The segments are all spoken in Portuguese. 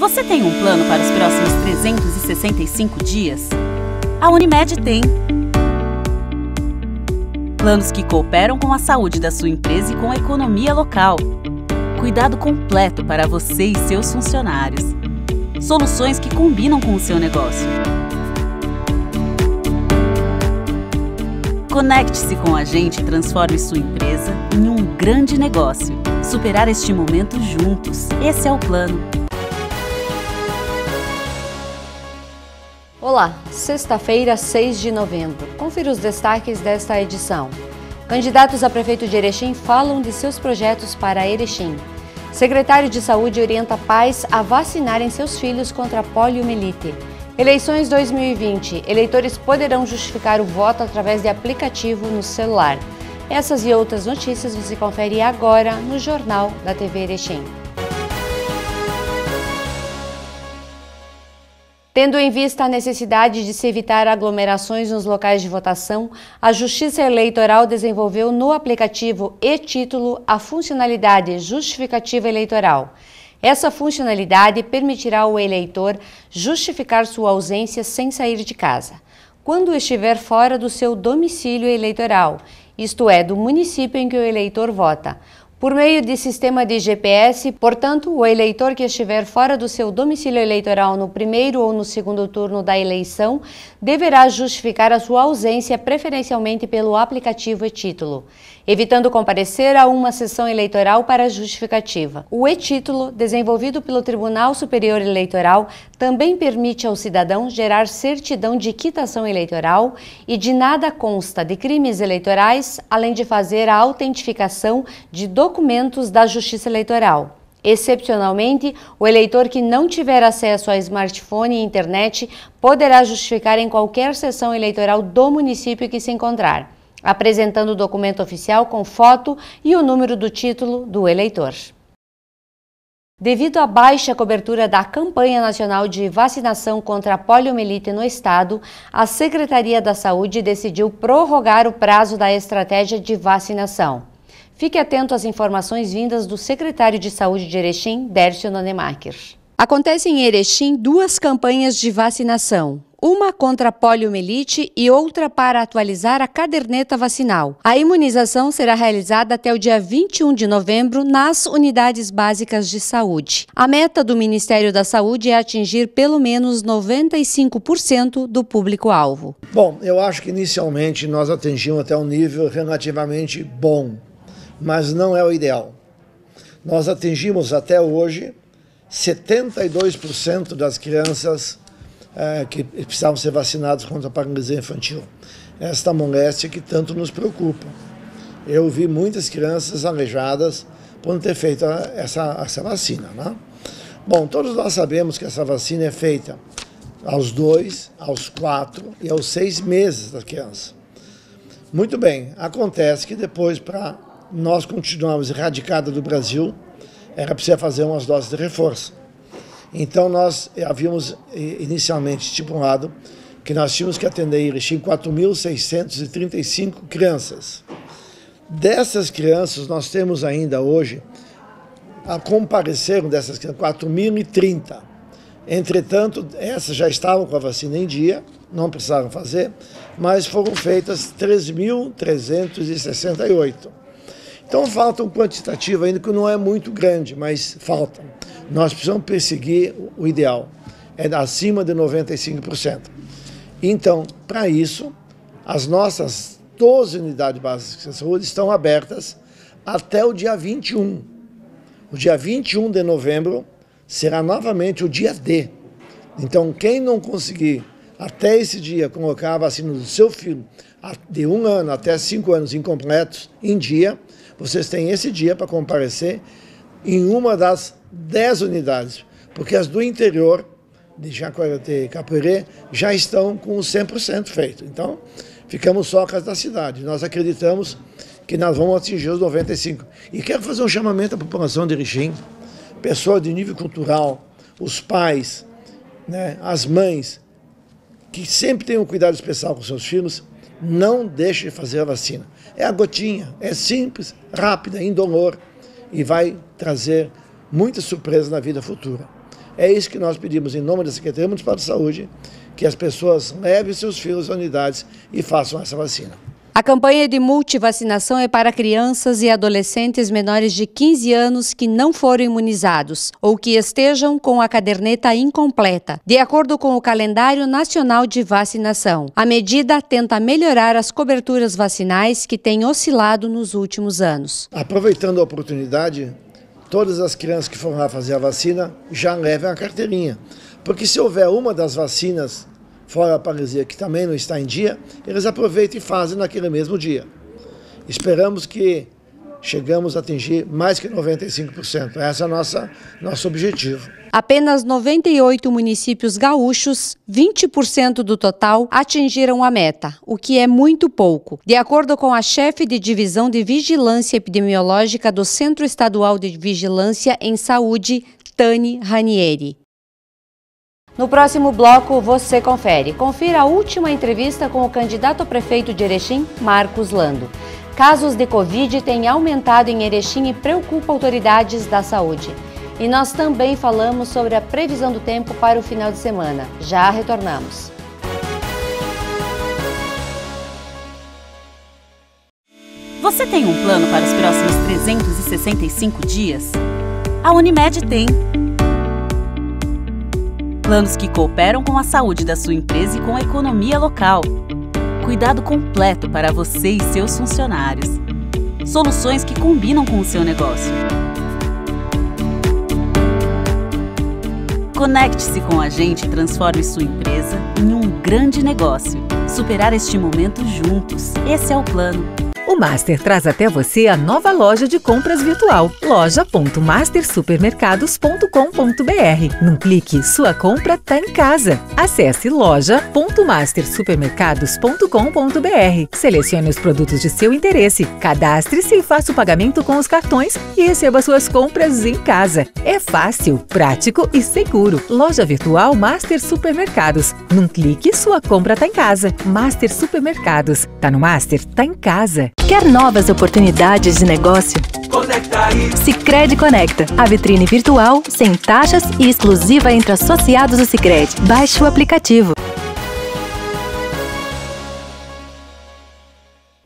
Você tem um plano para os próximos 365 dias? A Unimed tem. Planos que cooperam com a saúde da sua empresa e com a economia local. Cuidado completo para você e seus funcionários. Soluções que combinam com o seu negócio. Conecte-se com a gente e transforme sua empresa em um grande negócio. Superar este momento juntos. Esse é o plano. Olá, sexta-feira, 6 de novembro. Confira os destaques desta edição. Candidatos a prefeito de Erechim falam de seus projetos para Erechim. Secretário de Saúde orienta pais a vacinarem seus filhos contra poliomielite. Eleições 2020. Eleitores poderão justificar o voto através de aplicativo no celular. Essas e outras notícias você confere agora no Jornal da TV Erechim. Tendo em vista a necessidade de se evitar aglomerações nos locais de votação, a Justiça Eleitoral desenvolveu no aplicativo e-Título a funcionalidade Justificativa Eleitoral. Essa funcionalidade permitirá ao eleitor justificar sua ausência sem sair de casa, quando estiver fora do seu domicílio eleitoral, isto é, do município em que o eleitor vota por meio de sistema de GPS, portanto, o eleitor que estiver fora do seu domicílio eleitoral no primeiro ou no segundo turno da eleição deverá justificar a sua ausência preferencialmente pelo aplicativo e título evitando comparecer a uma sessão eleitoral para justificativa. O e-título, desenvolvido pelo Tribunal Superior Eleitoral, também permite ao cidadão gerar certidão de quitação eleitoral e de nada consta de crimes eleitorais, além de fazer a autentificação de documentos da Justiça Eleitoral. Excepcionalmente, o eleitor que não tiver acesso a smartphone e internet poderá justificar em qualquer sessão eleitoral do município que se encontrar apresentando o documento oficial com foto e o número do título do eleitor. Devido à baixa cobertura da campanha nacional de vacinação contra a poliomielite no estado, a Secretaria da Saúde decidiu prorrogar o prazo da estratégia de vacinação. Fique atento às informações vindas do secretário de Saúde de Erechim, Dércio Nonemacher. Acontecem em Erechim duas campanhas de vacinação, uma contra poliomielite e outra para atualizar a caderneta vacinal. A imunização será realizada até o dia 21 de novembro nas unidades básicas de saúde. A meta do Ministério da Saúde é atingir pelo menos 95% do público-alvo. Bom, eu acho que inicialmente nós atingimos até um nível relativamente bom, mas não é o ideal. Nós atingimos até hoje 72% das crianças é, que precisavam ser vacinados contra a paralisia infantil. Esta moléstia que tanto nos preocupa. Eu vi muitas crianças aleijadas por não ter feito essa, essa vacina. Né? Bom, todos nós sabemos que essa vacina é feita aos dois, aos quatro e aos seis meses da criança. Muito bem, acontece que depois, para nós continuarmos erradicada do Brasil, era preciso fazer umas doses de reforço. Então nós havíamos eh, inicialmente estipulado que nós tínhamos que atender Erechim 4.635 crianças. Dessas crianças, nós temos ainda hoje, a compareceram dessas crianças 4.030. Entretanto, essas já estavam com a vacina em dia, não precisaram fazer, mas foram feitas 3.368. Então falta um quantitativo ainda que não é muito grande, mas falta nós precisamos perseguir o ideal, é acima de 95%. Então, para isso, as nossas 12 unidades básicas de saúde estão abertas até o dia 21. O dia 21 de novembro será novamente o dia D. Então, quem não conseguir até esse dia colocar a vacina do seu filho de um ano até cinco anos incompletos em dia, vocês têm esse dia para comparecer em uma das 10 unidades, porque as do interior de Jacuarete e Capoeirê já estão com 100% feito. Então, ficamos só com as da cidade. Nós acreditamos que nós vamos atingir os 95. E quero fazer um chamamento à população de Erechim, pessoas de nível cultural, os pais, né, as mães, que sempre têm um cuidado especial com seus filhos, não deixe de fazer a vacina. É a gotinha, é simples, rápida, indolor e vai trazer muitas surpresas na vida futura. É isso que nós pedimos em nome da Secretaria Municipal de Saúde, que as pessoas levem seus filhos às unidades e façam essa vacina. A campanha de multivacinação é para crianças e adolescentes menores de 15 anos que não foram imunizados ou que estejam com a caderneta incompleta, de acordo com o calendário nacional de vacinação. A medida tenta melhorar as coberturas vacinais que têm oscilado nos últimos anos. Aproveitando a oportunidade, todas as crianças que foram lá fazer a vacina já levem a carteirinha. Porque se houver uma das vacinas, fora a paralisia, que também não está em dia, eles aproveitam e fazem naquele mesmo dia. Esperamos que chegamos a atingir mais que 95%. Esse é o nosso objetivo. Apenas 98 municípios gaúchos, 20% do total, atingiram a meta, o que é muito pouco. De acordo com a chefe de divisão de vigilância epidemiológica do Centro Estadual de Vigilância em Saúde, Tani Ranieri. No próximo bloco, você confere. Confira a última entrevista com o candidato a prefeito de Erechim, Marcos Lando. Casos de Covid têm aumentado em Erechim e preocupa autoridades da saúde. E nós também falamos sobre a previsão do tempo para o final de semana. Já retornamos. Você tem um plano para os próximos 365 dias? A Unimed tem. Planos que cooperam com a saúde da sua empresa e com a economia local cuidado completo para você e seus funcionários. Soluções que combinam com o seu negócio. Conecte-se com a gente e transforme sua empresa em um grande negócio. Superar este momento juntos. Esse é o plano. Master traz até você a nova loja de compras virtual, loja.mastersupermercados.com.br. Num clique, sua compra tá em casa. Acesse loja.mastersupermercados.com.br. Selecione os produtos de seu interesse, cadastre-se e faça o pagamento com os cartões e receba suas compras em casa. É fácil, prático e seguro. Loja Virtual Master Supermercados. Num clique, sua compra tá em casa. Master Supermercados. Tá no Master? Tá em casa. Quer novas oportunidades de negócio? Conecta aí. Sicredi Conecta, a vitrine virtual sem taxas e exclusiva entre associados do Sicredi. Baixe o aplicativo.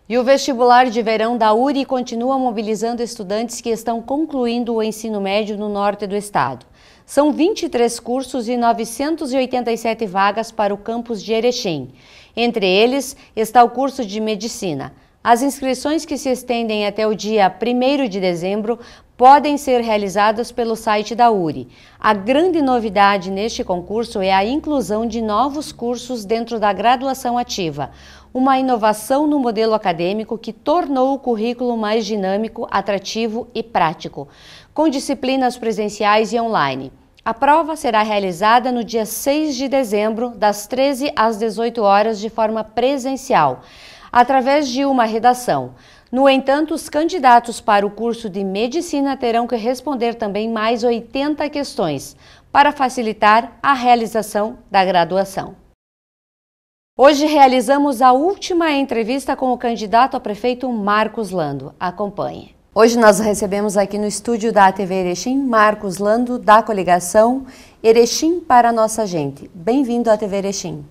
E o vestibular de verão da URI continua mobilizando estudantes que estão concluindo o ensino médio no norte do estado. São 23 cursos e 987 vagas para o campus de Erechim. Entre eles está o curso de Medicina. As inscrições que se estendem até o dia 1 de dezembro podem ser realizadas pelo site da URI. A grande novidade neste concurso é a inclusão de novos cursos dentro da graduação ativa, uma inovação no modelo acadêmico que tornou o currículo mais dinâmico, atrativo e prático, com disciplinas presenciais e online. A prova será realizada no dia 6 de dezembro, das 13 às 18 horas, de forma presencial através de uma redação. No entanto, os candidatos para o curso de medicina terão que responder também mais 80 questões para facilitar a realização da graduação. Hoje realizamos a última entrevista com o candidato a prefeito Marcos Lando. Acompanhe. Hoje nós recebemos aqui no estúdio da TV Erechim Marcos Lando, da coligação Erechim para a Nossa Gente. Bem-vindo à TV Erechim.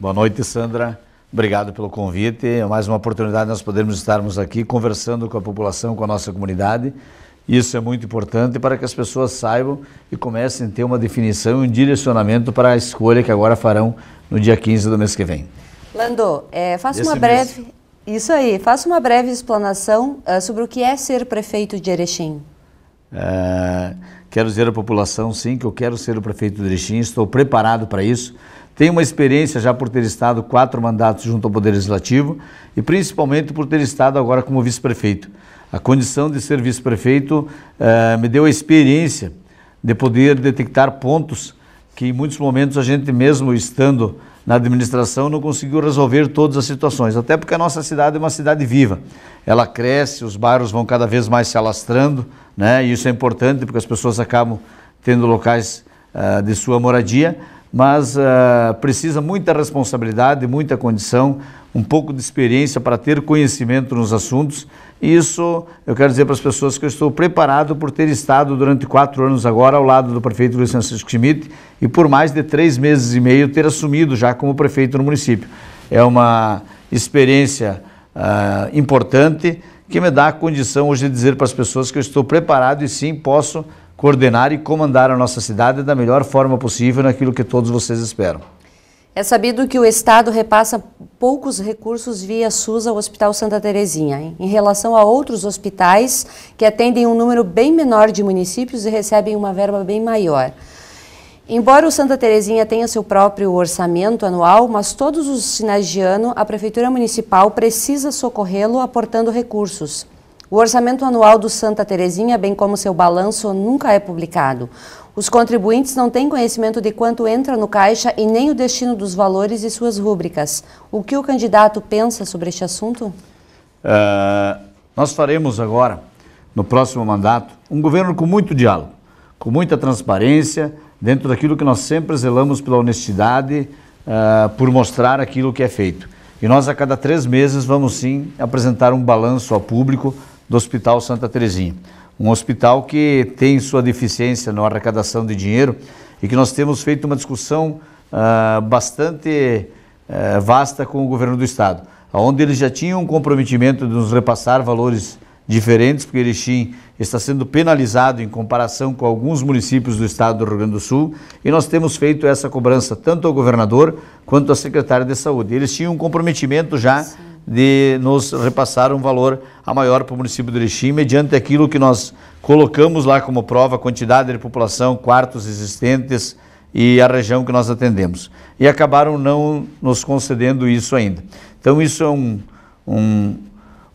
Boa noite, Sandra. Obrigado pelo convite. É mais uma oportunidade nós podermos estarmos aqui conversando com a população, com a nossa comunidade. Isso é muito importante para que as pessoas saibam e comecem a ter uma definição e um direcionamento para a escolha que agora farão no dia 15 do mês que vem. Lando, é, faça uma breve. Mês. Isso aí, faça uma breve explanação uh, sobre o que é ser prefeito de Erechim. É, quero dizer à população, sim, que eu quero ser o prefeito de Erechim, estou preparado para isso. Tenho uma experiência já por ter estado quatro mandatos junto ao Poder Legislativo e principalmente por ter estado agora como vice-prefeito. A condição de ser vice-prefeito eh, me deu a experiência de poder detectar pontos que em muitos momentos a gente mesmo estando na administração não conseguiu resolver todas as situações, até porque a nossa cidade é uma cidade viva. Ela cresce, os bairros vão cada vez mais se alastrando, né? e isso é importante porque as pessoas acabam tendo locais eh, de sua moradia, mas uh, precisa muita responsabilidade, muita condição, um pouco de experiência para ter conhecimento nos assuntos. E isso eu quero dizer para as pessoas que eu estou preparado por ter estado durante quatro anos agora ao lado do prefeito Luiz Francisco Schmidt e por mais de três meses e meio ter assumido já como prefeito no município. É uma experiência uh, importante que me dá a condição hoje de dizer para as pessoas que eu estou preparado e sim posso coordenar e comandar a nossa cidade da melhor forma possível naquilo que todos vocês esperam. É sabido que o Estado repassa poucos recursos via SUS ao Hospital Santa Terezinha, em relação a outros hospitais que atendem um número bem menor de municípios e recebem uma verba bem maior. Embora o Santa Terezinha tenha seu próprio orçamento anual, mas todos os sinais de ano a Prefeitura Municipal precisa socorrê-lo aportando recursos. O orçamento anual do Santa Terezinha, bem como seu balanço, nunca é publicado. Os contribuintes não têm conhecimento de quanto entra no caixa e nem o destino dos valores e suas rúbricas. O que o candidato pensa sobre este assunto? Uh, nós faremos agora, no próximo mandato, um governo com muito diálogo, com muita transparência, dentro daquilo que nós sempre zelamos pela honestidade, uh, por mostrar aquilo que é feito. E nós, a cada três meses, vamos sim apresentar um balanço ao público do Hospital Santa Terezinha. Um hospital que tem sua deficiência na arrecadação de dinheiro e que nós temos feito uma discussão uh, bastante uh, vasta com o governo do estado, onde eles já tinham um comprometimento de nos repassar valores diferentes, porque Erechim está sendo penalizado em comparação com alguns municípios do estado do Rio Grande do Sul, e nós temos feito essa cobrança tanto ao governador quanto à secretária de saúde. Eles tinham um comprometimento já Sim de nos repassar um valor a maior para o município de Erechim, mediante aquilo que nós colocamos lá como prova, quantidade de população, quartos existentes e a região que nós atendemos. E acabaram não nos concedendo isso ainda. Então isso é um, um,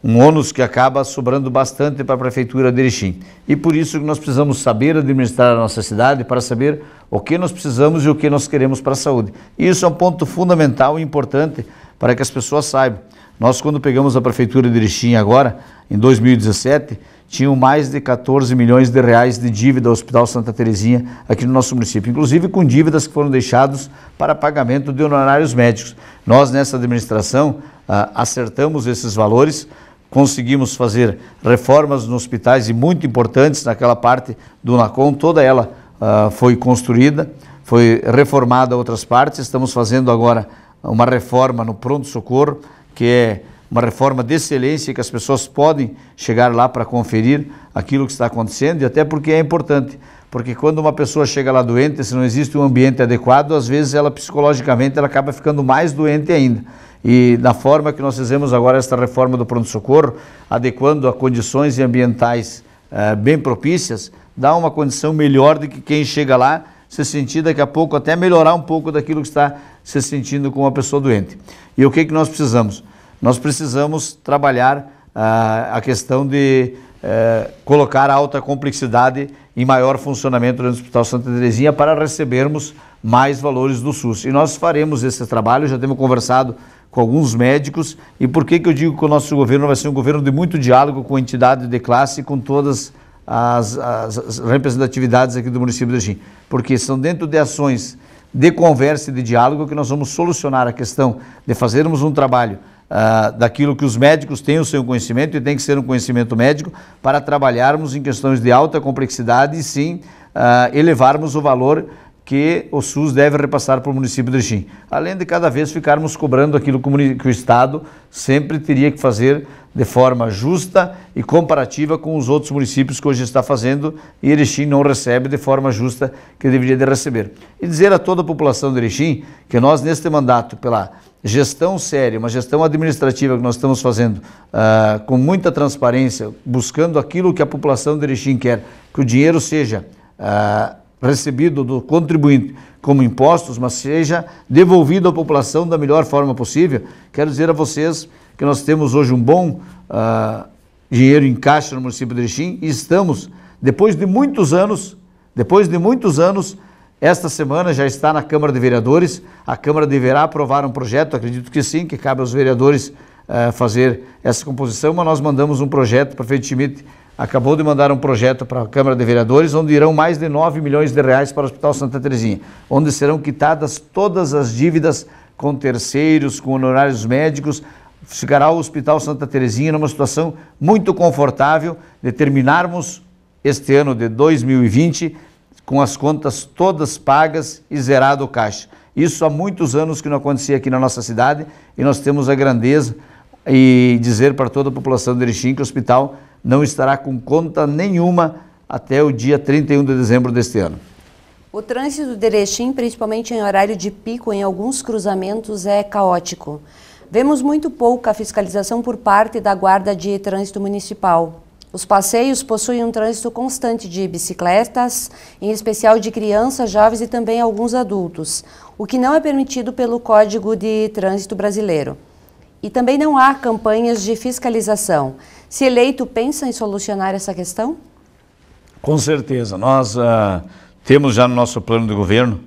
um ônus que acaba sobrando bastante para a Prefeitura de Erechim. E por isso que nós precisamos saber administrar a nossa cidade para saber o que nós precisamos e o que nós queremos para a saúde. E isso é um ponto fundamental e importante para que as pessoas saibam nós, quando pegamos a prefeitura de Erechim agora, em 2017, tinham mais de 14 milhões de reais de dívida ao Hospital Santa Terezinha aqui no nosso município, inclusive com dívidas que foram deixadas para pagamento de honorários médicos. Nós, nessa administração, ah, acertamos esses valores, conseguimos fazer reformas nos hospitais e muito importantes naquela parte do NACOM, toda ela ah, foi construída, foi reformada outras partes, estamos fazendo agora uma reforma no pronto-socorro, que é uma reforma de excelência que as pessoas podem chegar lá para conferir aquilo que está acontecendo e até porque é importante, porque quando uma pessoa chega lá doente, se não existe um ambiente adequado, às vezes ela psicologicamente ela acaba ficando mais doente ainda. E da forma que nós fizemos agora esta reforma do pronto-socorro, adequando a condições ambientais eh, bem propícias, dá uma condição melhor de que quem chega lá se sentir daqui a pouco até melhorar um pouco daquilo que está se sentindo como uma pessoa doente. E o que, que nós precisamos? Nós precisamos trabalhar ah, a questão de eh, colocar alta complexidade em maior funcionamento do Hospital Santa Terezinha para recebermos mais valores do SUS. E nós faremos esse trabalho, já temos conversado com alguns médicos. E por que, que eu digo que o nosso governo vai ser um governo de muito diálogo com a entidade de classe e com todas as, as, representatividades aqui do município de Erechim? Porque são dentro de ações de conversa e de diálogo que nós vamos solucionar a questão de fazermos um trabalho ah, daquilo que os médicos têm o seu conhecimento e tem que ser um conhecimento médico para trabalharmos em questões de alta complexidade e sim ah, elevarmos o valor que o SUS deve repassar para o município de Erechim. Além de cada vez ficarmos cobrando aquilo que o Estado sempre teria que fazer de forma justa e comparativa com os outros municípios que hoje está fazendo e Erechim não recebe de forma justa que deveria de receber. E dizer a toda a população de Erechim que nós, neste mandato, pela gestão séria, uma gestão administrativa que nós estamos fazendo uh, com muita transparência, buscando aquilo que a população de Erechim quer, que o dinheiro seja uh, recebido do contribuinte como impostos, mas seja devolvido à população da melhor forma possível. Quero dizer a vocês que nós temos hoje um bom uh, dinheiro em caixa no município de Erechim e estamos, depois de muitos anos, depois de muitos anos, esta semana já está na Câmara de Vereadores. A Câmara deverá aprovar um projeto, acredito que sim, que cabe aos vereadores uh, fazer essa composição, mas nós mandamos um projeto, o prefeito Schmidt acabou de mandar um projeto para a Câmara de Vereadores, onde irão mais de 9 milhões de reais para o Hospital Santa Terezinha, onde serão quitadas todas as dívidas com terceiros, com honorários médicos, chegará ao Hospital Santa Terezinha numa situação muito confortável de terminarmos este ano de 2020 com as contas todas pagas e zerado o caixa. Isso há muitos anos que não acontecia aqui na nossa cidade e nós temos a grandeza e dizer para toda a população de Erechim que o hospital não estará com conta nenhuma até o dia 31 de dezembro deste ano. O trânsito de Erechim, principalmente em horário de pico, em alguns cruzamentos, é caótico. Vemos muito pouca fiscalização por parte da Guarda de Trânsito Municipal. Os passeios possuem um trânsito constante de bicicletas, em especial de crianças, jovens e também alguns adultos, o que não é permitido pelo Código de Trânsito Brasileiro. E também não há campanhas de fiscalização. Se eleito, pensa em solucionar essa questão? Com certeza. Nós uh, temos já no nosso plano de governo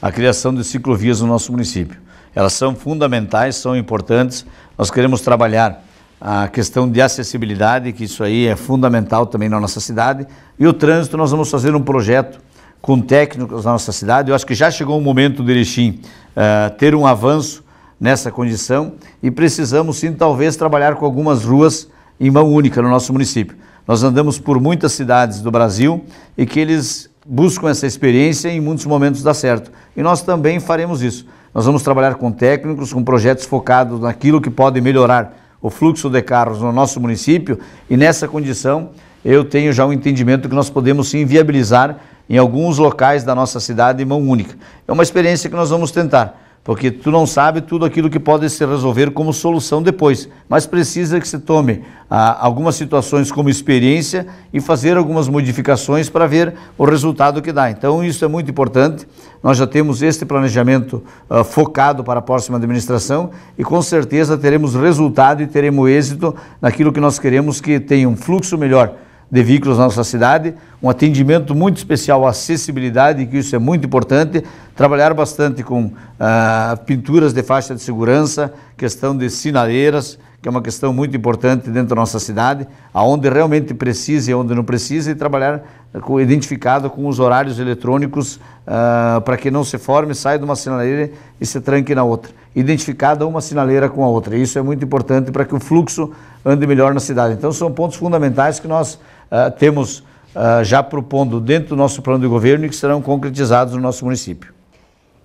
a criação de ciclovias no nosso município. Elas são fundamentais, são importantes. Nós queremos trabalhar a questão de acessibilidade, que isso aí é fundamental também na nossa cidade. E o trânsito, nós vamos fazer um projeto com técnicos na nossa cidade. Eu acho que já chegou o momento do Erechim uh, ter um avanço nessa condição e precisamos sim, talvez, trabalhar com algumas ruas em mão única no nosso município. Nós andamos por muitas cidades do Brasil e que eles buscam essa experiência e em muitos momentos dá certo. E nós também faremos isso. Nós vamos trabalhar com técnicos, com projetos focados naquilo que pode melhorar o fluxo de carros no nosso município e nessa condição eu tenho já um entendimento que nós podemos sim viabilizar em alguns locais da nossa cidade mão única. É uma experiência que nós vamos tentar porque tu não sabe tudo aquilo que pode se resolver como solução depois, mas precisa que se tome ah, algumas situações como experiência e fazer algumas modificações para ver o resultado que dá. Então isso é muito importante. Nós já temos este planejamento ah, focado para a próxima administração e com certeza teremos resultado e teremos êxito naquilo que nós queremos que tenha um fluxo melhor de veículos na nossa cidade, um atendimento muito especial à acessibilidade, que isso é muito importante, Trabalharam bastante com ah, pinturas de faixa de segurança, questão de sinaleiras, que é uma questão muito importante dentro da nossa cidade, aonde realmente precisa e onde não precisa, e trabalhar com, identificado com os horários eletrônicos ah, para que não se forme, saia de uma sinaleira e se tranque na outra. Identificada uma sinaleira com a outra. Isso é muito importante para que o fluxo ande melhor na cidade. Então são pontos fundamentais que nós ah, temos Uh, já propondo dentro do nosso plano de governo e que serão concretizados no nosso município.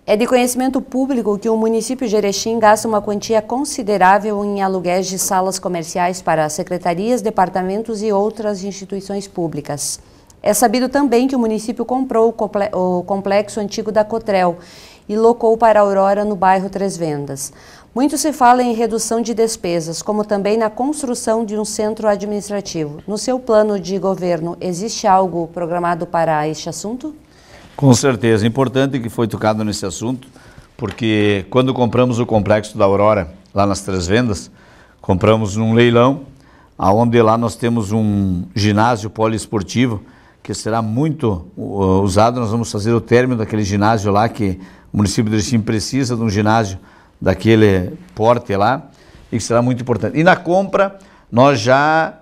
É de conhecimento público que o município de Erechim gasta uma quantia considerável em aluguéis de salas comerciais para secretarias, departamentos e outras instituições públicas. É sabido também que o município comprou o complexo antigo da Cotrel e locou para Aurora no bairro Três Vendas. Muito se fala em redução de despesas, como também na construção de um centro administrativo. No seu plano de governo, existe algo programado para este assunto? Com certeza. Importante que foi tocado nesse assunto, porque quando compramos o complexo da Aurora, lá nas Três Vendas, compramos num leilão, aonde lá nós temos um ginásio poliesportivo, que será muito uh, usado. Nós vamos fazer o término daquele ginásio lá, que o município de Erechim precisa de um ginásio daquele porte lá, e que será muito importante. E na compra, nós já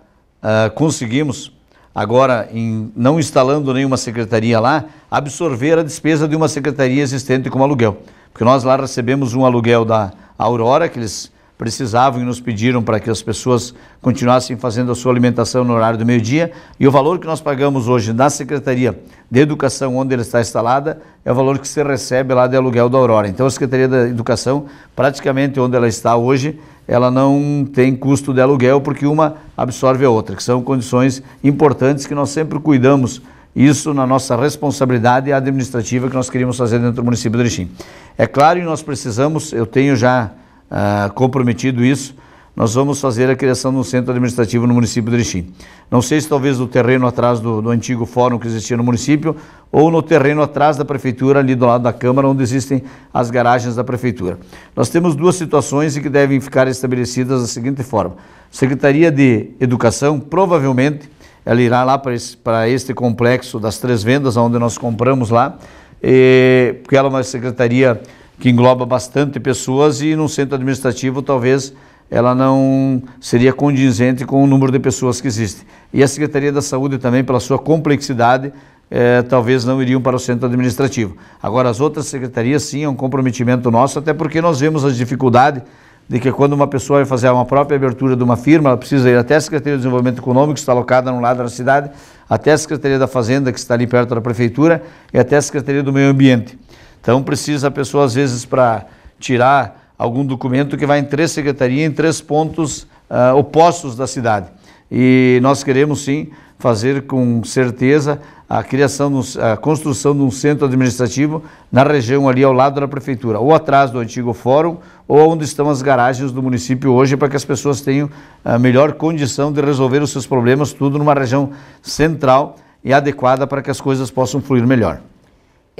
uh, conseguimos agora em, não instalando nenhuma secretaria lá, absorver a despesa de uma secretaria existente como aluguel. Porque nós lá recebemos um aluguel da Aurora, que eles precisavam e nos pediram para que as pessoas continuassem fazendo a sua alimentação no horário do meio-dia. E o valor que nós pagamos hoje na Secretaria de Educação, onde ela está instalada, é o valor que se recebe lá de aluguel da Aurora. Então, a Secretaria da Educação, praticamente onde ela está hoje, ela não tem custo de aluguel, porque uma absorve a outra, que são condições importantes que nós sempre cuidamos isso na nossa responsabilidade administrativa que nós queríamos fazer dentro do município de Erechim. É claro que nós precisamos, eu tenho já ah, comprometido isso, nós vamos fazer a criação de um centro administrativo no município de Erechim. Não sei se talvez no terreno atrás do, do, antigo fórum que existia no município ou no terreno atrás da prefeitura, ali do lado da Câmara, onde existem as garagens da prefeitura. Nós temos duas situações que devem ficar estabelecidas da seguinte forma. Secretaria de Educação, provavelmente, ela irá lá para, esse, para este complexo das três vendas, onde nós compramos lá, e, porque ela é uma secretaria que engloba bastante pessoas e num centro administrativo talvez ela não seria condizente com o número de pessoas que existe. E a Secretaria da Saúde também, pela sua complexidade, eh, talvez não iriam para o centro administrativo. Agora, as outras secretarias, sim, é um comprometimento nosso, até porque nós vemos a dificuldade de que quando uma pessoa vai fazer uma própria abertura de uma firma, ela precisa ir até a Secretaria de Desenvolvimento Econômico, que está alocada no lado da cidade, até a Secretaria da Fazenda, que está ali perto da Prefeitura, e até a Secretaria do Meio Ambiente. Então, precisa a pessoa, às vezes, para tirar algum documento que vai em três secretarias, em três pontos uh, opostos da cidade. E nós queremos sim fazer com certeza a criação, a construção de um centro administrativo na região ali ao lado da prefeitura, ou atrás do antigo fórum, ou onde estão as garagens do município hoje, para que as pessoas tenham a melhor condição de resolver os seus problemas, tudo numa região central e adequada para que as coisas possam fluir melhor.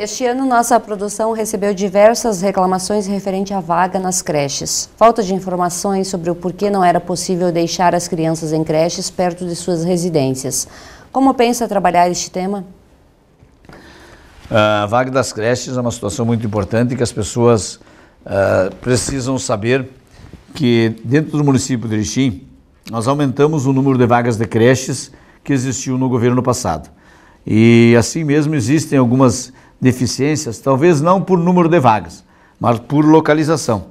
Este ano, nossa produção recebeu diversas reclamações referente à vaga nas creches. Falta de informações sobre o porquê não era possível deixar as crianças em creches perto de suas residências. Como pensa trabalhar este tema? Ah, a vaga das creches é uma situação muito importante que as pessoas uh, precisam saber que dentro do município de Erechim, nós aumentamos o número de vagas de creches que existiu no governo passado. E assim mesmo existem algumas deficiências, talvez não por número de vagas, mas por localização.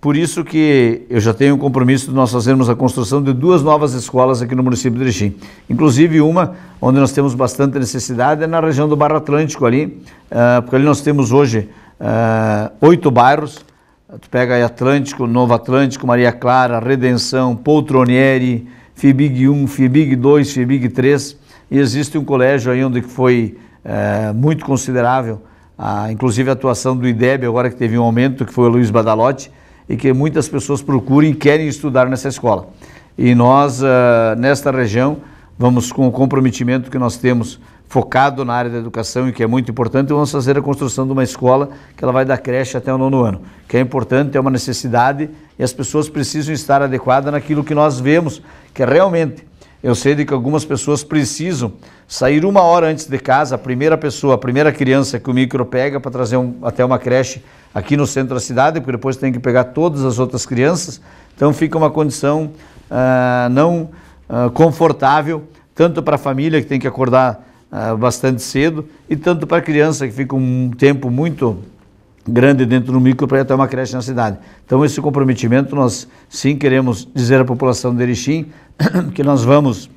Por isso que eu já tenho um compromisso de nós fazermos a construção de duas novas escolas aqui no município de Erechim. Inclusive uma onde nós temos bastante necessidade é na região do Barro Atlântico ali, ah, porque ali nós temos hoje ah, oito bairros. Tu pega aí Atlântico, Novo Atlântico, Maria Clara, Redenção, Poltronieri, FIBIG 1, FIBIG 2, FIBIG 3. E existe um colégio aí onde foi é, muito considerável, a, inclusive a atuação do IDEB, agora que teve um aumento, que foi o Luiz Badalotti, e que muitas pessoas procuram e querem estudar nessa escola. E nós, é, nesta região, vamos com o comprometimento que nós temos focado na área da educação e que é muito importante, vamos fazer a construção de uma escola que ela vai da creche até o nono ano, que é importante, é uma necessidade e as pessoas precisam estar adequadas naquilo que nós vemos, que é realmente eu sei de que algumas pessoas precisam sair uma hora antes de casa. A primeira pessoa, a primeira criança que o micro pega para trazer um, até uma creche aqui no centro da cidade, porque depois tem que pegar todas as outras crianças. Então fica uma condição ah, não ah, confortável, tanto para a família que tem que acordar ah, bastante cedo, e tanto para a criança que fica um tempo muito grande dentro do micro para ir até uma creche na cidade. Então esse comprometimento nós sim queremos dizer à população de Erechim, que nós vamos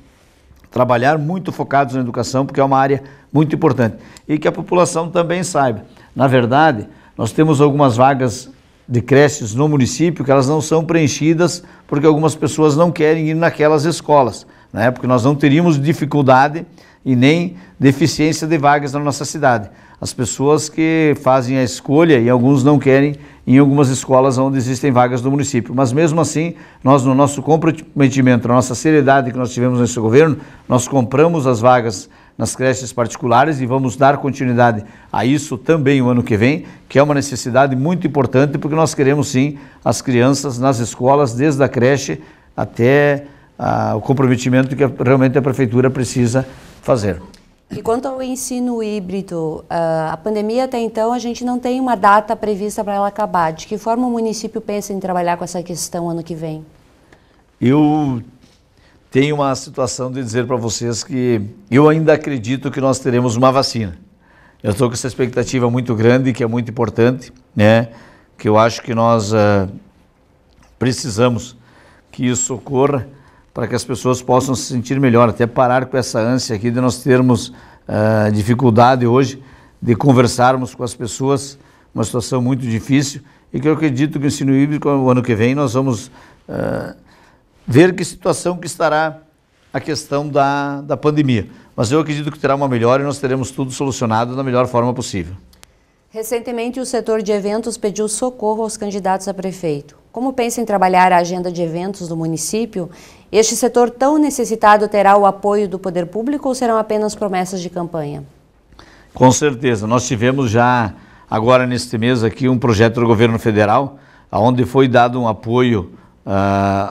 trabalhar muito focados na educação, porque é uma área muito importante. E que a população também saiba. Na verdade, nós temos algumas vagas de creches no município que elas não são preenchidas porque algumas pessoas não querem ir naquelas escolas, né? porque nós não teríamos dificuldade e nem deficiência de vagas na nossa cidade. As pessoas que fazem a escolha e alguns não querem em algumas escolas onde existem vagas do município. Mas mesmo assim, nós no nosso comprometimento, na nossa seriedade que nós tivemos nesse governo, nós compramos as vagas nas creches particulares e vamos dar continuidade a isso também o ano que vem, que é uma necessidade muito importante porque nós queremos sim as crianças nas escolas, desde a creche até ah, o comprometimento que realmente a prefeitura precisa fazer. E quanto ao ensino híbrido, ah, a pandemia até então a gente não tem uma data prevista para ela acabar. De que forma o município pensa em trabalhar com essa questão ano que vem? Eu tenho uma situação de dizer para vocês que eu ainda acredito que nós teremos uma vacina. Eu estou com essa expectativa muito grande, que é muito importante, né? que eu acho que nós uh, precisamos que isso ocorra para que as pessoas possam se sentir melhor, até parar com essa ânsia aqui de nós termos uh, dificuldade hoje de conversarmos com as pessoas, uma situação muito difícil, e que eu acredito que o ensino híbrido, o ano que vem, nós vamos uh, ver que situação que estará a questão da, da pandemia. Mas eu acredito que terá uma melhora e nós teremos tudo solucionado da melhor forma possível. Recentemente, o setor de eventos pediu socorro aos candidatos a prefeito. Como pensa em trabalhar a agenda de eventos do município este setor tão necessitado terá o apoio do poder público ou serão apenas promessas de campanha? Com certeza. Nós tivemos já, agora neste mês aqui, um projeto do governo federal, onde foi dado um apoio uh,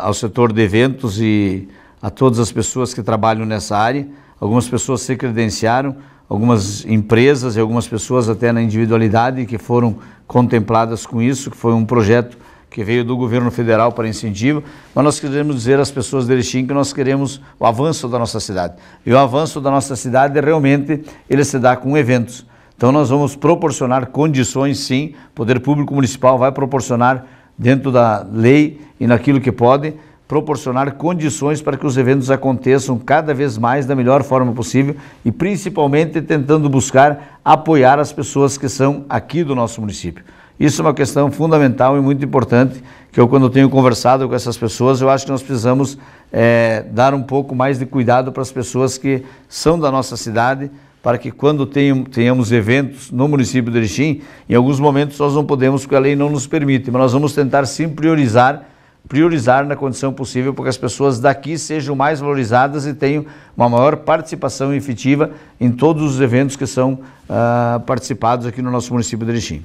ao setor de eventos e a todas as pessoas que trabalham nessa área. Algumas pessoas se credenciaram, algumas empresas e algumas pessoas até na individualidade que foram contempladas com isso, que foi um projeto que veio do governo federal para incentivo, mas nós queremos dizer às pessoas de Erechim que nós queremos o avanço da nossa cidade. E o avanço da nossa cidade realmente ele se dá com eventos. Então nós vamos proporcionar condições sim, o poder público municipal vai proporcionar dentro da lei e naquilo que pode proporcionar condições para que os eventos aconteçam cada vez mais da melhor forma possível e principalmente tentando buscar apoiar as pessoas que são aqui do nosso município. Isso é uma questão fundamental e muito importante, que eu quando tenho conversado com essas pessoas, eu acho que nós precisamos é, dar um pouco mais de cuidado para as pessoas que são da nossa cidade, para que quando tenhamos eventos no município de Erechim, em alguns momentos nós não podemos, porque a lei não nos permite, mas nós vamos tentar sim priorizar, priorizar na condição possível, para que as pessoas daqui sejam mais valorizadas e tenham uma maior participação efetiva em todos os eventos que são ah, participados aqui no nosso município de Erechim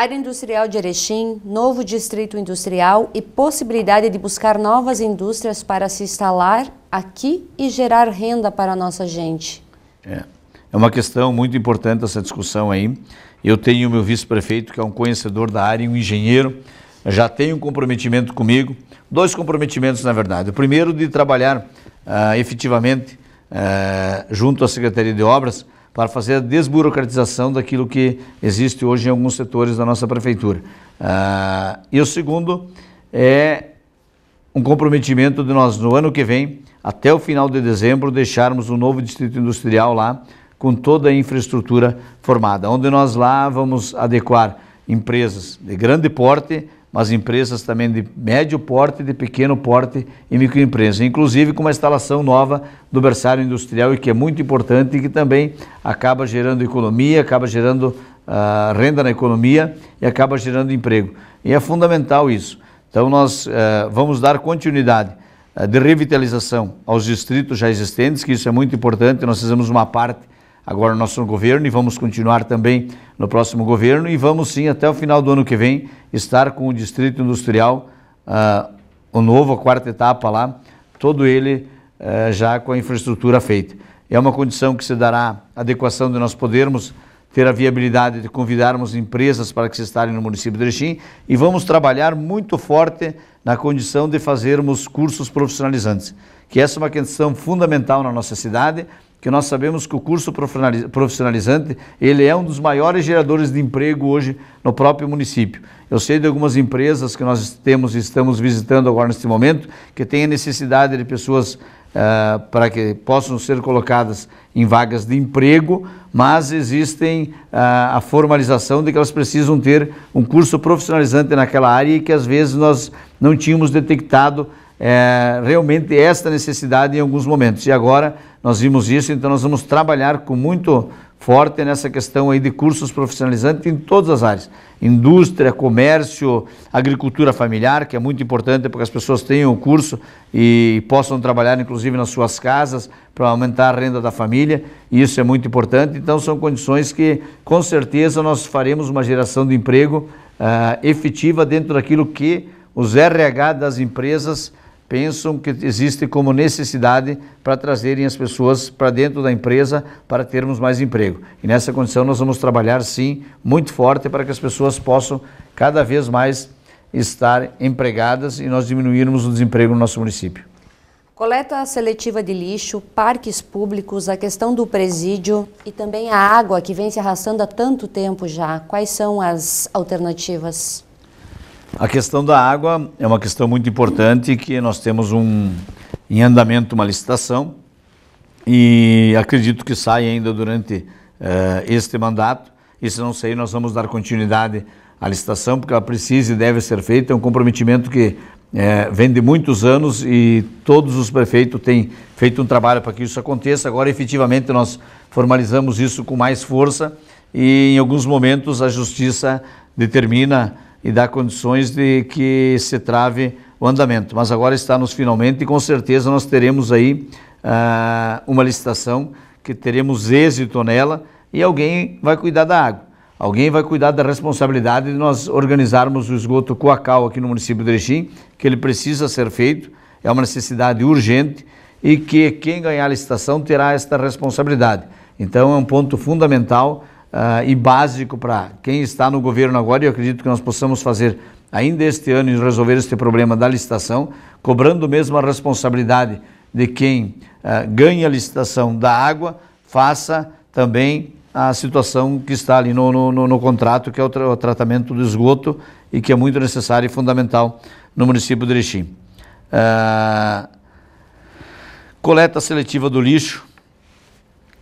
área industrial de Erechim, novo distrito industrial e possibilidade de buscar novas indústrias para se instalar aqui e gerar renda para a nossa gente. É, é uma questão muito importante essa discussão aí. Eu tenho o meu vice-prefeito, que é um conhecedor da área, um engenheiro, já tem um comprometimento comigo, dois comprometimentos na verdade. O primeiro de trabalhar uh, efetivamente uh, junto à Secretaria de Obras para fazer a desburocratização daquilo que existe hoje em alguns setores da nossa prefeitura. Ah, e o segundo é um comprometimento de nós, no ano que vem, até o final de dezembro, deixarmos um novo distrito industrial lá, com toda a infraestrutura formada, onde nós lá vamos adequar empresas de grande porte mas empresas também de médio porte, de pequeno porte e microempresas, inclusive com uma instalação nova do berçário industrial e que é muito importante e que também acaba gerando economia, acaba gerando uh, renda na economia e acaba gerando emprego. E é fundamental isso. Então nós uh, vamos dar continuidade uh, de revitalização aos distritos já existentes, que isso é muito importante, nós fizemos uma parte agora nosso governo e vamos continuar também no próximo governo e vamos sim até o final do ano que vem estar com o Distrito Industrial, uh, o novo, a quarta etapa lá, todo ele uh, já com a infraestrutura feita. É uma condição que se dará adequação de nós podermos ter a viabilidade de convidarmos empresas para que se estarem no município de Erechim e vamos trabalhar muito forte na condição de fazermos cursos profissionalizantes, que essa é uma questão fundamental na nossa cidade, que nós sabemos que o curso profissionalizante ele é um dos maiores geradores de emprego hoje no próprio município. Eu sei de algumas empresas que nós temos e estamos visitando agora neste momento que têm a necessidade de pessoas uh, para que possam ser colocadas em vagas de emprego, mas existem uh, a formalização de que elas precisam ter um curso profissionalizante naquela área e que às vezes nós não tínhamos detectado é, realmente esta necessidade em alguns momentos. E agora nós vimos isso, então nós vamos trabalhar com muito forte nessa questão aí de cursos profissionalizantes em todas as áreas. Indústria, comércio, agricultura familiar, que é muito importante porque as pessoas tenham o curso e possam trabalhar inclusive nas suas casas para aumentar a renda da família, e isso é muito importante. Então são condições que com certeza nós faremos uma geração de emprego uh, efetiva dentro daquilo que os RH das empresas pensam que existe como necessidade para trazerem as pessoas para dentro da empresa para termos mais emprego. E nessa condição nós vamos trabalhar sim muito forte para que as pessoas possam cada vez mais estar empregadas e nós diminuirmos o desemprego no nosso município. Coleta seletiva de lixo, parques públicos, a questão do presídio e também a água que vem se arrastando há tanto tempo já. Quais são as alternativas? A questão da água é uma questão muito importante que nós temos um em andamento uma licitação e acredito que sai ainda durante uh, este mandato. E se não sair, nós vamos dar continuidade à licitação, porque ela precisa e deve ser feita. É um comprometimento que é, vem de muitos anos e todos os prefeitos têm feito um trabalho para que isso aconteça. Agora, efetivamente, nós formalizamos isso com mais força e, em alguns momentos, a Justiça determina e dá condições de que se trave o andamento. Mas agora está nos finalmente e com certeza nós teremos aí ah, uma licitação que teremos êxito nela e alguém vai cuidar da água. Alguém vai cuidar da responsabilidade de nós organizarmos o esgoto coacal aqui no município de Erechim, que ele precisa ser feito, é uma necessidade urgente e que quem ganhar a licitação terá esta responsabilidade. Então é um ponto fundamental uh, e básico para quem está no governo agora, e eu acredito que nós possamos fazer ainda este ano e resolver este problema da licitação, cobrando mesmo a responsabilidade de quem uh, ganha a licitação da água, faça também a situação que está ali no, no, no, no contrato, que é o, tra o, tratamento do esgoto e que é muito necessário e fundamental no município de Erechim. Uh, coleta seletiva do lixo.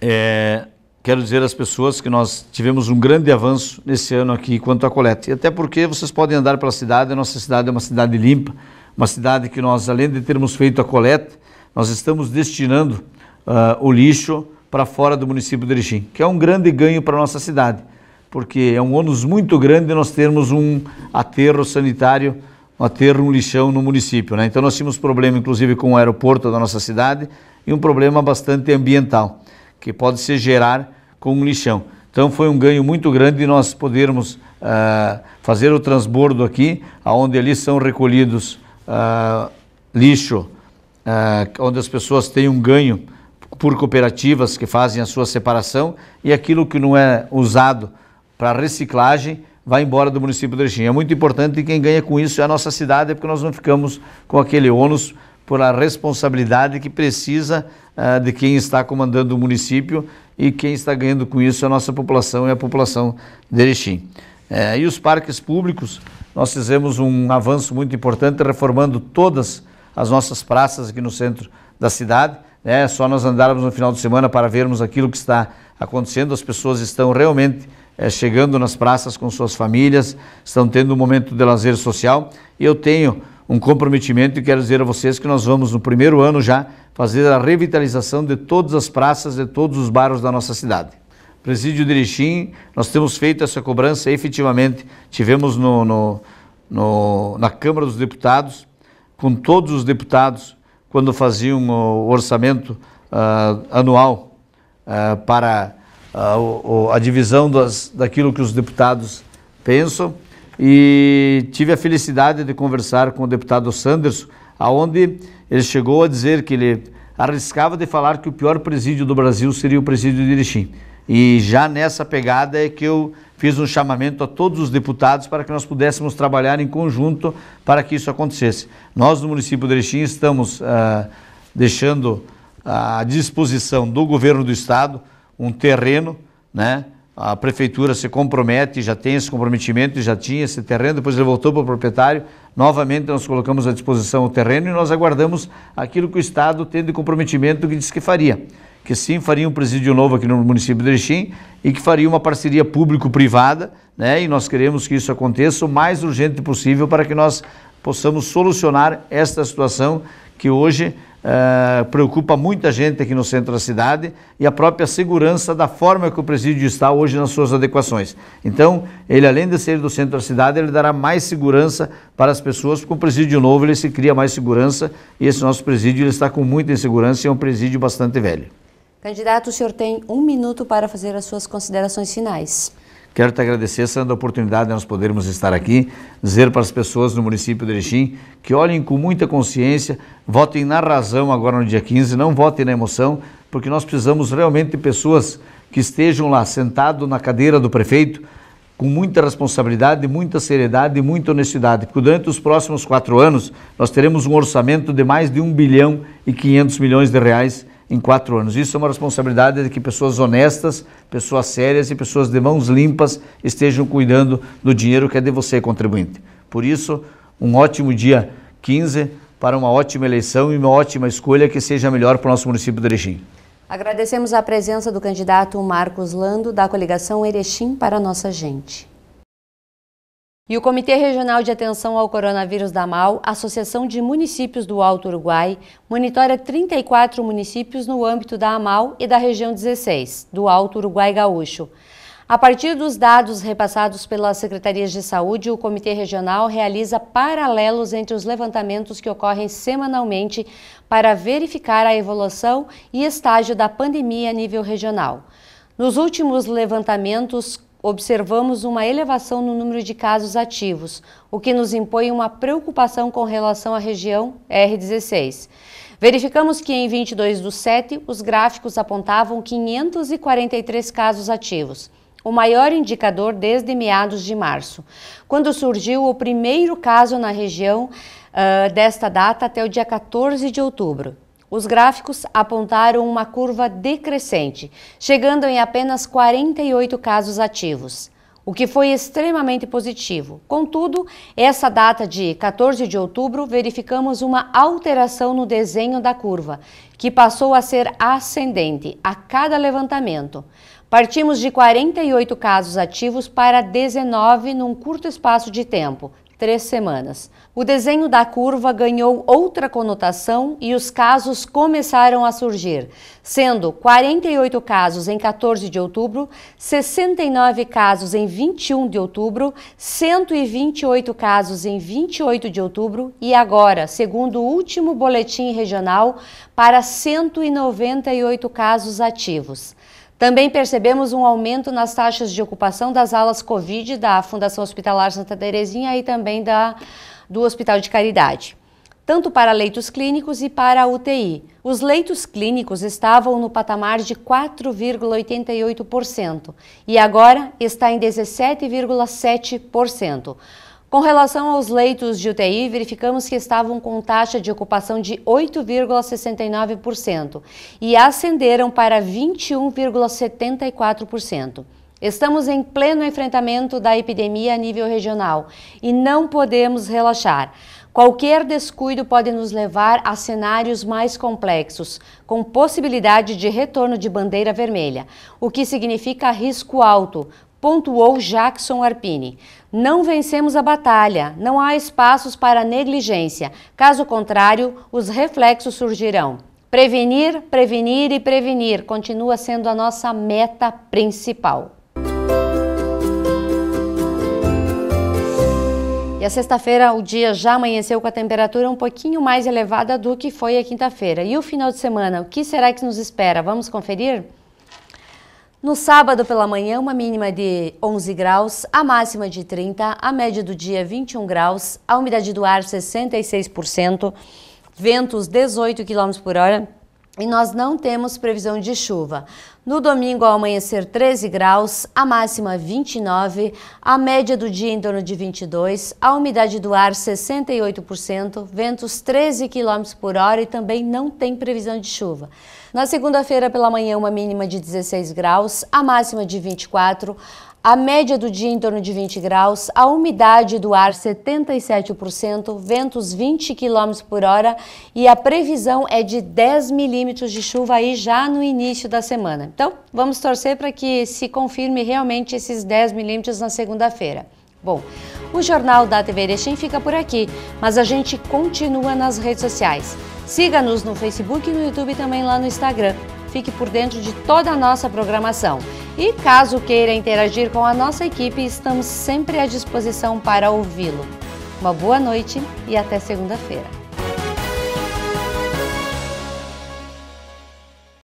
É, quero dizer às pessoas que nós tivemos um grande avanço nesse ano aqui quanto à coleta. E até porque vocês podem andar pela cidade, a nossa cidade é uma cidade limpa, uma cidade que nós, além de termos feito a coleta, nós estamos destinando uh, o lixo para fora do município de Erechim, que é um grande ganho para a nossa cidade, porque é um ônus muito grande nós termos um aterro sanitário, um aterro, um lixão no município. Né? Então nós tínhamos problema, inclusive, com o aeroporto da nossa cidade e um problema bastante ambiental, que pode se gerar com lixão. Então foi um ganho muito grande de nós podermos ah, fazer o transbordo aqui, onde ali são recolhidos ah, lixo, ah, onde as pessoas têm um ganho por cooperativas que fazem a sua separação e aquilo que não é usado para reciclagem vai embora do município de Erechim. É muito importante e quem ganha com isso é a nossa cidade, porque nós não ficamos com aquele ônus por a responsabilidade que precisa uh, de quem está comandando o município e quem está ganhando com isso é a nossa população e é a população de Erechim. É, e os parques públicos, nós fizemos um avanço muito importante, reformando todas as nossas praças aqui no centro da cidade. Né? É só nós andarmos no final de semana para vermos aquilo que está acontecendo. As pessoas estão realmente é, chegando nas praças com suas famílias, estão tendo um momento de lazer social. E eu tenho um comprometimento e quero dizer a vocês que nós vamos, no primeiro ano já, fazer a revitalização de todas as praças, de todos os bairros da nossa cidade. Presídio de Erechim, nós temos feito essa cobrança efetivamente, tivemos no, no, no, na Câmara dos Deputados, com todos os deputados, quando faziam o orçamento uh, anual uh, para uh, a divisão das, daquilo que os deputados pensam, e tive a felicidade de conversar com o deputado Sanderson, aonde ele chegou a dizer que ele arriscava de falar que o pior presídio do Brasil seria o presídio de Erechim. E já nessa pegada é que eu fiz um chamamento a todos os deputados para que nós pudéssemos trabalhar em conjunto para que isso acontecesse. Nós, no município de Erechim, estamos ah, deixando à disposição do governo do estado um terreno, né? a prefeitura se compromete, já tem esse comprometimento, já tinha esse terreno, depois ele voltou para o proprietário, novamente nós colocamos à disposição o terreno e nós aguardamos aquilo que o Estado tem de comprometimento que disse que faria, que sim faria um presídio novo aqui no município de Erechim e que faria uma parceria público-privada, né? e nós queremos que isso aconteça o mais urgente possível para que nós possamos solucionar esta situação que hoje Uh, preocupa muita gente aqui no centro da cidade e a própria segurança da forma que o presídio está hoje nas suas adequações. Então, ele além de ser do centro da cidade, ele dará mais segurança para as pessoas, porque o presídio novo ele se cria mais segurança e esse nosso presídio ele está com muita insegurança e é um presídio bastante velho. Candidato, o senhor tem um minuto para fazer as suas considerações finais. Quero te agradecer, Sandra, a oportunidade de nós podermos estar aqui, dizer para as pessoas no município de Erechim que olhem com muita consciência, votem na razão agora no dia 15, não votem na emoção, porque nós precisamos realmente de pessoas que estejam lá sentado na cadeira do prefeito, com muita responsabilidade, muita seriedade e muita honestidade, porque durante os próximos quatro anos nós teremos um orçamento de mais de 1 bilhão e 500 milhões de reais em quatro anos. Isso é uma responsabilidade de que pessoas honestas, pessoas sérias e pessoas de mãos limpas estejam cuidando do dinheiro que é de você, contribuinte. Por isso, um ótimo dia 15 para uma ótima eleição e uma ótima escolha que seja melhor para o nosso município de Erechim. Agradecemos a presença do candidato Marcos Lando, da coligação Erechim para a nossa gente. E o Comitê Regional de Atenção ao Coronavírus da AMAL, Associação de Municípios do Alto Uruguai, monitora 34 municípios no âmbito da AMAL e da região 16, do Alto Uruguai Gaúcho. A partir dos dados repassados pelas secretarias de saúde, o Comitê Regional realiza paralelos entre os levantamentos que ocorrem semanalmente para verificar a evolução e estágio da pandemia a nível regional. Nos últimos levantamentos, observamos uma elevação no número de casos ativos, o que nos impõe uma preocupação com relação à região R16. Verificamos que em 22 do 7, os gráficos apontavam 543 casos ativos, o maior indicador desde meados de março, quando surgiu o primeiro caso na região uh, desta data até o dia 14 de outubro. Os gráficos apontaram uma curva decrescente, chegando em apenas 48 casos ativos, o que foi extremamente positivo. Contudo, essa data de 14 de outubro, verificamos uma alteração no desenho da curva, que passou a ser ascendente a cada levantamento. Partimos de 48 casos ativos para 19 num curto espaço de tempo, três semanas. O desenho da curva ganhou outra conotação e os casos começaram a surgir, sendo 48 casos em 14 de outubro, 69 casos em 21 de outubro, 128 casos em 28 de outubro e agora, segundo o último boletim regional, para 198 casos ativos. Também percebemos um aumento nas taxas de ocupação das alas Covid da Fundação Hospitalar Santa Terezinha e também da, do Hospital de Caridade, tanto para leitos clínicos e para a UTI. Os leitos clínicos estavam no patamar de 4,88% e agora está em 17,7%. Com relação aos leitos de UTI, verificamos que estavam com taxa de ocupação de 8,69% e ascenderam para 21,74%. Estamos em pleno enfrentamento da epidemia a nível regional e não podemos relaxar. Qualquer descuido pode nos levar a cenários mais complexos, com possibilidade de retorno de bandeira vermelha, o que significa risco alto, pontuou Jackson Arpini. Não vencemos a batalha, não há espaços para negligência. Caso contrário, os reflexos surgirão. Prevenir, prevenir e prevenir continua sendo a nossa meta principal. E a sexta-feira, o dia já amanheceu com a temperatura um pouquinho mais elevada do que foi a quinta-feira. E o final de semana, o que será que nos espera? Vamos conferir? No sábado pela manhã, uma mínima de 11 graus, a máxima de 30, a média do dia 21 graus, a umidade do ar 66%, ventos 18 km por hora e nós não temos previsão de chuva. No domingo, ao amanhecer, 13 graus, a máxima 29, a média do dia em torno de 22, a umidade do ar 68%, ventos 13 km por hora e também não tem previsão de chuva. Na segunda-feira pela manhã, uma mínima de 16 graus, a máxima de 24, a média do dia em torno de 20 graus, a umidade do ar 77%, ventos 20 km por hora e a previsão é de 10 milímetros de chuva aí já no início da semana. Então, vamos torcer para que se confirme realmente esses 10 milímetros na segunda-feira. Bom, o Jornal da TV Erechim fica por aqui, mas a gente continua nas redes sociais. Siga-nos no Facebook e no YouTube e também lá no Instagram. Fique por dentro de toda a nossa programação. E caso queira interagir com a nossa equipe, estamos sempre à disposição para ouvi-lo. Uma boa noite e até segunda-feira.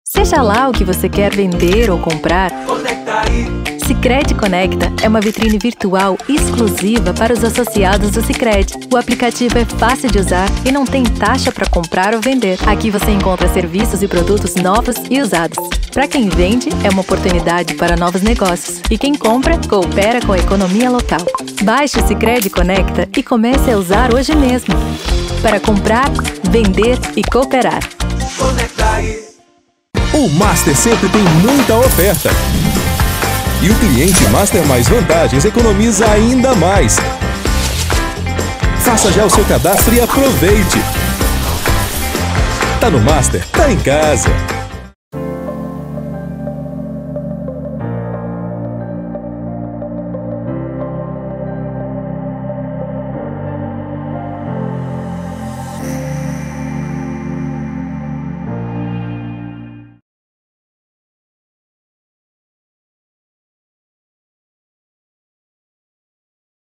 Seja lá o que você quer vender ou comprar. Conecta aí. Sicredi Conecta é uma vitrine virtual exclusiva para os associados do Sicredi. O aplicativo é fácil de usar e não tem taxa para comprar ou vender. Aqui você encontra serviços e produtos novos e usados. Para quem vende, é uma oportunidade para novos negócios. E quem compra, coopera com a economia local. Baixe o Sicredi Conecta e comece a usar hoje mesmo. Para comprar, vender e cooperar. Conectai. O Master sempre tem muita oferta. E o cliente Master Mais Vantagens economiza ainda mais. Faça já o seu cadastro e aproveite. Tá no Master, tá em casa.